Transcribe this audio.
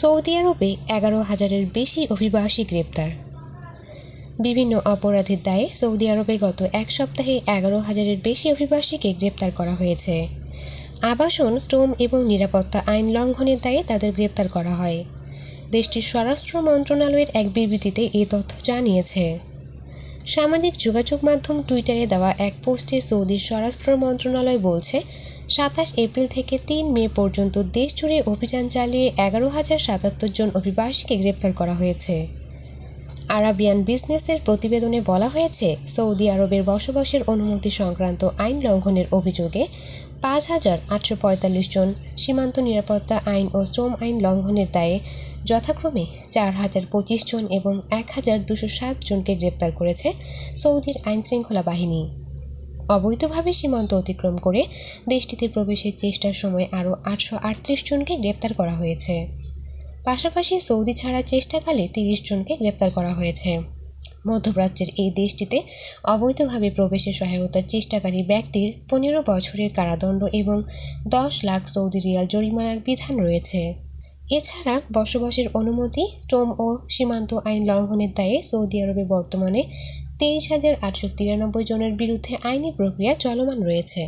Saudi আরবে এগারো হাজারের বেশি অভিবাসী গ্রেপ্তার বিভিন্ন অপরাধের দায়ে সৌদি আরবে গত এক সপ্তাহে এগারো হাজারের বেশি অভিবাসীকে গ্রেপ্তার করা হয়েছে আবাসন শ্রম এবং নিরাপত্তা আইন লঙ্ঘনের দায়ে তাদের গ্রেপ্তার করা হয় দেশটির স্বরাষ্ট্র মন্ত্রণালয়ের এক বিবৃতিতে এ তথ্য জানিয়েছে সামাজিক যোগাযোগ মাধ্যম টুইটারে দেওয়া এক পোস্টে সৌদির স্বরাষ্ট্র মন্ত্রণালয় বলছে সাতাশ এপ্রিল থেকে তিন মে পর্যন্ত দেশ জুড়ে অভিযান চালিয়ে এগারো হাজার সাতাত্তর জন অভিবাসীকে গ্রেপ্তার করা হয়েছে আরাবিয়ান বিজনেসের প্রতিবেদনে বলা হয়েছে সৌদি আরবের বসবাসের অনুমতি সংক্রান্ত আইন লঙ্ঘনের অভিযোগে পাঁচ হাজার আটশো পঁয়তাল্লিশ জন সীমান্ত নিরাপত্তা আইন ও শ্রম আইন লঙ্ঘনের দায়ে যথাক্রমে চার হাজার পঁচিশ জন এবং এক হাজার দুশো সাত জনকে গ্রেপ্তার করেছে সৌদির আইনশৃঙ্খলা বাহিনী অবৈধভাবে সীমান্ত অতিক্রম করে দেশটিতে প্রবেশের চেষ্টার সময় আরও আটশো জনকে গ্রেপ্তার করা হয়েছে পাশাপাশি সৌদি ছাড়ার চেষ্টাকালে তিরিশ জনকে গ্রেপ্তার করা হয়েছে মধ্যপ্রাচ্যের এই দেশটিতে অবৈধভাবে প্রবেশের সহায়তার চেষ্টাকারী ব্যক্তির পনেরো বছরের কারাদণ্ড এবং দশ লাখ সৌদি রিয়াল জরিমানার বিধান রয়েছে এছাড়া বসবাসের অনুমতি শ্রম ও সীমান্ত আইন লঙ্ঘনের দায়ে সৌদি আরবে বর্তমানে তেইশ হাজার আটশো তিরানব্বই জনের বিরুদ্ধে আইনি প্রক্রিয়া চলমান রয়েছে